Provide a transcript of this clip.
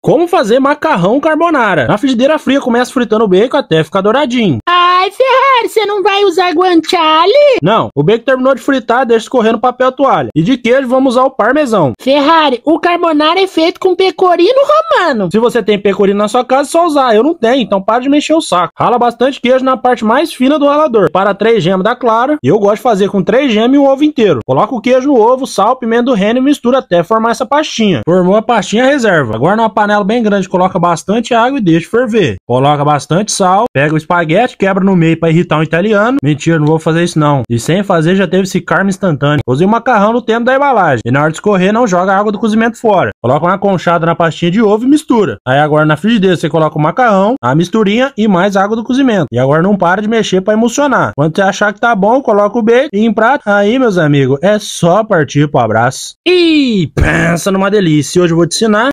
Como fazer macarrão carbonara? Na frigideira fria, começa fritando o bacon até ficar douradinho. Ai, Ferrari, você não vai usar guanciale? Não, o bacon terminou de fritar, deixa escorrer no papel toalha. E de queijo, vamos usar o parmesão. Ferrari, o carbonara é feito com pecorino romano. Se você tem pecorino na sua casa, é só usar. Eu não tenho, então para de mexer o saco. Rala bastante queijo na parte mais fina do ralador. Para três gemas da clara, eu gosto de fazer com três gemas e um ovo inteiro. Coloca o queijo no ovo, sal, pimenta do reino e mistura até formar essa pastinha. Formou a pastinha, reserva. Agora numa panela panela bem grande, coloca bastante água e deixa ferver. Coloca bastante sal, pega o espaguete, quebra no meio para irritar um italiano. Mentira, não vou fazer isso não. E sem fazer já teve esse karma instantâneo. Usei o macarrão no tempo da embalagem. E na hora de escorrer, não joga a água do cozimento fora. Coloca uma conchada na pastinha de ovo e mistura. Aí agora na frigideira você coloca o macarrão, a misturinha e mais água do cozimento. E agora não para de mexer para emulsionar. Quando você achar que tá bom, coloca o bacon e em prato. Aí, meus amigos, é só partir pro abraço. E pensa numa delícia. Hoje eu vou te ensinar